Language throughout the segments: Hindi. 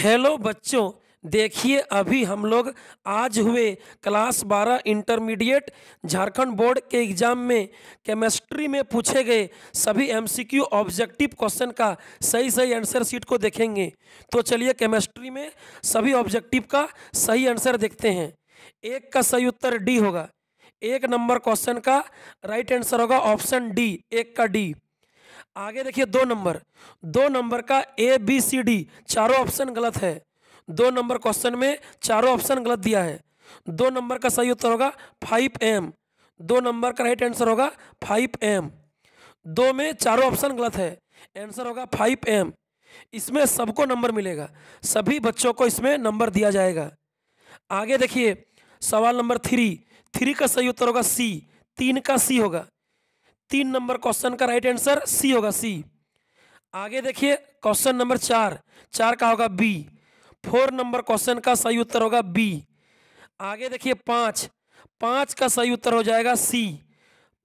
हेलो बच्चों देखिए अभी हम लोग आज हुए क्लास 12 इंटरमीडिएट झारखंड बोर्ड के एग्जाम में केमिस्ट्री में पूछे गए सभी एमसीक्यू ऑब्जेक्टिव क्वेश्चन का सही सही आंसर शीट को देखेंगे तो चलिए केमिस्ट्री में सभी ऑब्जेक्टिव का सही आंसर देखते हैं एक का सही उत्तर डी होगा एक नंबर क्वेश्चन का राइट आंसर होगा ऑप्शन डी एक का डी आगे देखिए दो नंबर दो नंबर का ए बी सी डी चारों ऑप्शन गलत है दो नंबर क्वेश्चन में चारों ऑप्शन गलत दिया है दो नंबर का सही उत्तर होगा फाइव एम दो नंबर का राइट आंसर होगा फाइव एम दो में चारों ऑप्शन गलत है आंसर होगा फाइव एम इसमें सबको नंबर मिलेगा सभी बच्चों को इसमें नंबर दिया जाएगा आगे देखिए सवाल नंबर थ्री थ्री का सही उत्तर होगा सी तीन का सी होगा तीन नंबर क्वेश्चन का राइट आंसर सी होगा सी आगे देखिए क्वेश्चन नंबर चार चार का होगा बी फोर नंबर क्वेश्चन का सही उत्तर होगा बी आगे देखिए पाँच पाँच का सही उत्तर हो जाएगा सी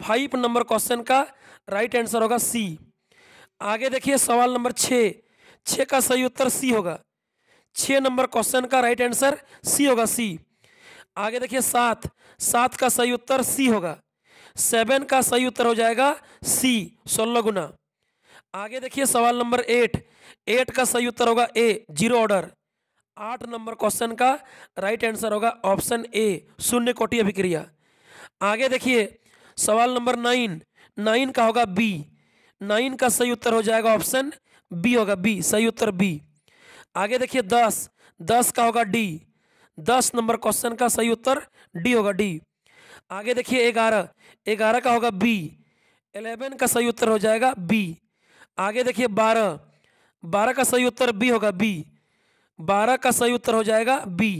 फाइव नंबर क्वेश्चन का राइट आंसर होगा सी आगे देखिए सवाल नंबर छ छः का सही उत्तर सी होगा छ नंबर क्वेश्चन का राइट आंसर सी होगा सी आगे देखिए सात सात का सही उत्तर सी होगा सेवन का सही उत्तर हो जाएगा सी सोलह गुना आगे देखिए सवाल नंबर एट एट का सही उत्तर होगा ए जीरो ऑर्डर आठ नंबर क्वेश्चन का राइट आंसर होगा ऑप्शन ए शून्य कोटि अभिक्रिया आगे देखिए सवाल नंबर नाइन नाइन का होगा बी नाइन का सही उत्तर हो जाएगा ऑप्शन बी होगा बी सही उत्तर बी आगे देखिए दस दस का होगा डी दस नंबर क्वेश्चन का सही उत्तर डी होगा डी आगे देखिए ग्यारह ग्यारह का होगा बी एलेवन का सही उत्तर हो जाएगा बी आगे देखिए बारह बारह का सही उत्तर बी होगा बी बारह का सही उत्तर हो जाएगा बी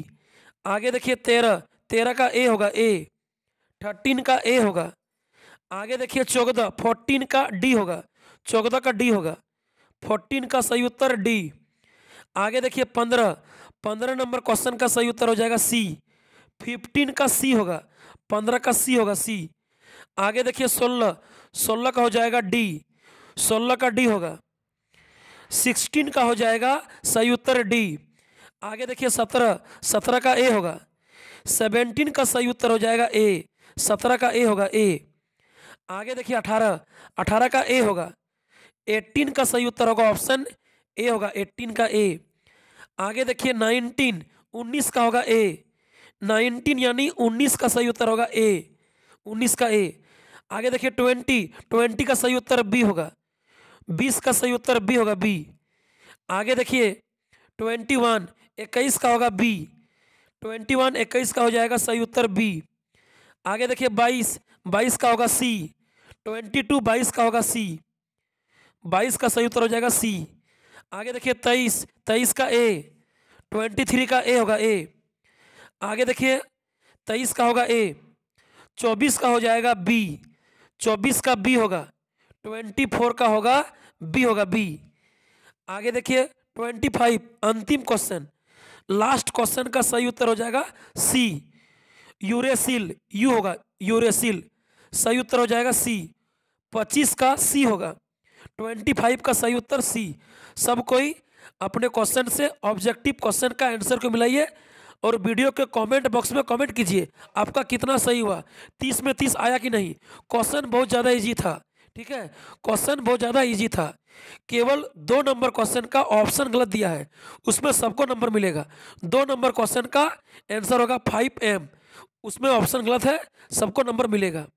आगे देखिए तेरह तेरह का ए होगा ए थर्टीन का ए होगा आगे देखिए चौदह फोर्टीन का डी होगा चौदह का डी होगा फोर्टीन का सही उत्तर डी आगे देखिए पंद्रह पंद्रह नंबर क्वेश्चन का सही उत्तर हो जाएगा सी फिफ्टीन का सी होगा पंद्रह का सी होगा सी आगे देखिए सोलह सोलह का हो जाएगा डी सोलह का डी होगा सिक्सटीन का हो जाएगा सही उत्तर डी आगे देखिए सत्रह सत्रह का ए होगा सेवेंटीन का सही उत्तर हो जाएगा ए सत्रह का ए होगा ए आगे देखिए अठारह अठारह का ए होगा एट्टीन का सही उत्तर होगा ऑप्शन ए होगा एट्टीन का ए आगे देखिए नाइनटीन उन्नीस का होगा ए नाइनटीन यानी उन्नीस का सही उत्तर होगा ए उन्नीस का ए आगे देखिए ट्वेंटी ट्वेंटी का सही उत्तर बी होगा बीस का सही उत्तर बी होगा बी आगे देखिए ट्वेंटी वन इक्कीस का होगा बी ट्वेंटी वन इक्कीस का हो जाएगा सही उत्तर बी आगे देखिए बाईस बाईस का होगा सी ट्वेंटी टू बाईस का होगा सी बाईस का सही उत्तर हो जाएगा सी आगे देखिए तेईस तेईस का ए ट्वेंटी थ्री का ए होगा ए आगे देखिए तेईस का होगा ए चौबीस का हो जाएगा बी चौबीस का बी होगा ट्वेंटी फोर का होगा बी होगा बी आगे देखिए ट्वेंटी फाइव अंतिम क्वेश्चन लास्ट क्वेश्चन का सही उत्तर हो जाएगा सी यूरेसिल यू होगा यूरेसिल सही उत्तर हो जाएगा सी पच्चीस का सी होगा ट्वेंटी फाइव का सही उत्तर सी सब कोई अपने क्वेश्चन से ऑब्जेक्टिव क्वेश्चन का आंसर को मिलाइए और वीडियो के कमेंट बॉक्स में कमेंट कीजिए आपका कितना सही हुआ तीस में तीस आया कि नहीं क्वेश्चन बहुत ज़्यादा ईजी था ठीक है क्वेश्चन बहुत ज़्यादा इजी था केवल दो नंबर क्वेश्चन का ऑप्शन गलत दिया है उसमें सबको नंबर मिलेगा दो नंबर क्वेश्चन का आंसर होगा फाइव एम उसमें ऑप्शन गलत है सबको नंबर मिलेगा